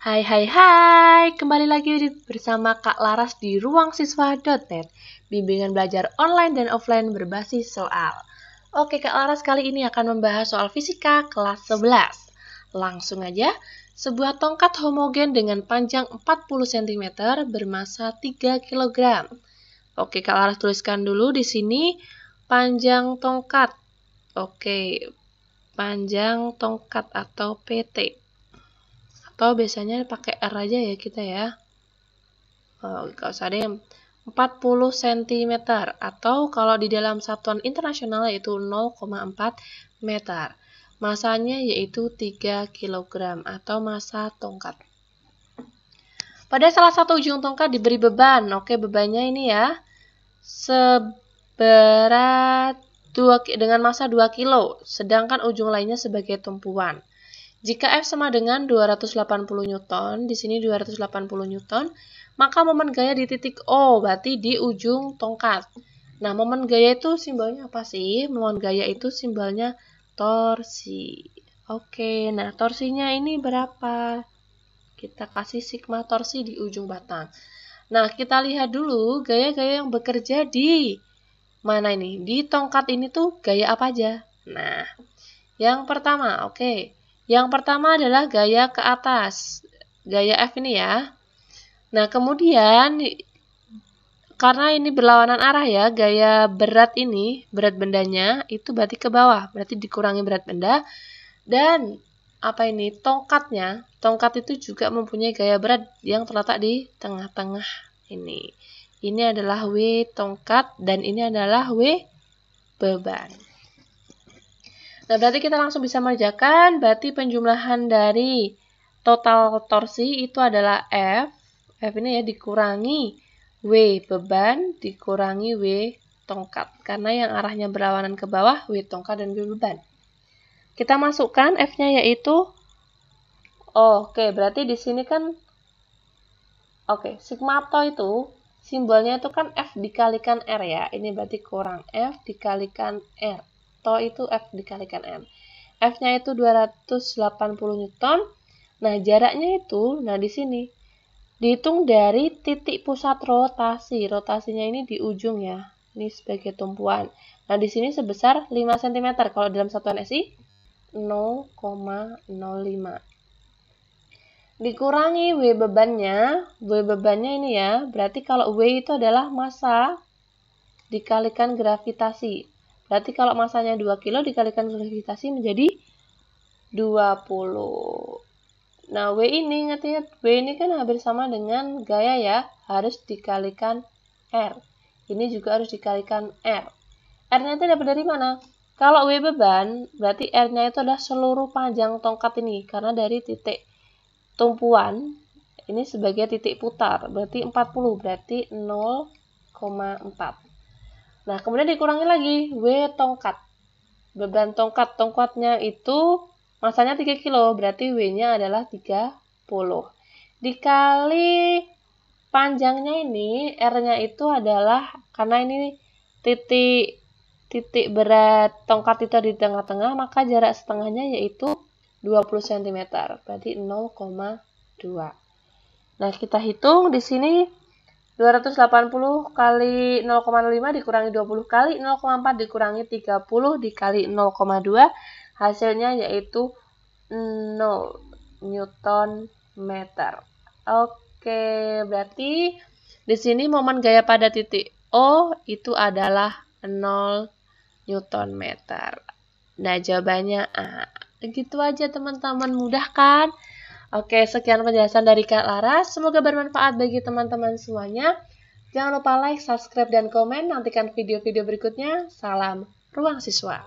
Hai hai hai, kembali lagi bersama Kak Laras di ruangsiswa.net Bimbingan belajar online dan offline berbasis soal Oke Kak Laras kali ini akan membahas soal fisika kelas 11 Langsung aja, sebuah tongkat homogen dengan panjang 40 cm bermasa 3 kg Oke Kak Laras tuliskan dulu di sini panjang tongkat Oke, panjang tongkat atau PT atau biasanya pakai R aja ya kita ya eh, Kalau gak usah deh 40 cm atau kalau di dalam satuan internasional yaitu 0,4 meter masanya yaitu 3 kg atau masa tongkat pada salah satu ujung tongkat diberi beban oke bebannya ini ya seberat 2, dengan masa 2 kilo sedangkan ujung lainnya sebagai tumpuan jika F sama dengan 280 Newton, di sini 280 Newton, maka momen gaya di titik O, berarti di ujung tongkat. Nah, momen gaya itu simbolnya apa sih? Momen gaya itu simbolnya torsi. Oke, nah torsinya ini berapa? Kita kasih sigma torsi di ujung batang. Nah, kita lihat dulu gaya-gaya yang bekerja di mana ini? Di tongkat ini tuh gaya apa aja? Nah, yang pertama, oke. Okay yang pertama adalah gaya ke atas, gaya F ini ya. Nah, kemudian karena ini berlawanan arah ya, gaya berat ini, berat bendanya itu berarti ke bawah, berarti dikurangi berat benda. Dan apa ini? Tongkatnya, tongkat itu juga mempunyai gaya berat yang terletak di tengah-tengah ini. Ini adalah W tongkat dan ini adalah W beban. Nah, berarti kita langsung bisa mengerjakan, berarti penjumlahan dari total torsi itu adalah F, F ini ya dikurangi W beban, dikurangi W tongkat, karena yang arahnya berlawanan ke bawah, W tongkat dan W beban. Kita masukkan F-nya yaitu, oh, oke, okay, berarti di sini kan, oke, okay, sigma tau itu, simbolnya itu kan F dikalikan R ya, ini berarti kurang F dikalikan R atau itu F dikalikan M. F-nya itu 280 Newton. Nah, jaraknya itu, nah di sini, dihitung dari titik pusat rotasi. Rotasinya ini di ujung ya. Ini sebagai tumpuan. Nah, di sini sebesar 5 cm. Kalau dalam satuan SI, 0,05. Dikurangi W bebannya. W bebannya ini ya, berarti kalau W itu adalah massa dikalikan gravitasi. Berarti kalau masanya 2 kilo dikalikan gravitasi menjadi 20. Nah, W ini ingat-ingat ya, W ini kan hampir sama dengan gaya ya, harus dikalikan R. Ini juga harus dikalikan R. R-nya itu dapat dari mana? Kalau W beban, berarti R-nya itu adalah seluruh panjang tongkat ini, karena dari titik tumpuan, ini sebagai titik putar, berarti 40, berarti 0,4. Nah, kemudian dikurangi lagi W tongkat. Beban tongkat tongkatnya itu masanya 3 kilo, berarti W-nya adalah 30. Dikali panjangnya ini, R-nya itu adalah, karena ini titik titik berat tongkat itu di tengah-tengah, maka jarak setengahnya yaitu 20 cm, berarti 0,2. Nah, kita hitung di sini 280 kali 0,5 dikurangi 20 kali 0,4 dikurangi 30 dikali 0,2 hasilnya yaitu 0 Newton meter. Oke, berarti di sini momen gaya pada titik O itu adalah 0 Newton meter. Nah, jawabannya A. Ah, gitu aja teman-teman, mudah kan? Oke, sekian penjelasan dari Kak Laras. Semoga bermanfaat bagi teman-teman semuanya. Jangan lupa like, subscribe, dan komen. Nantikan video-video berikutnya. Salam Ruang Siswa.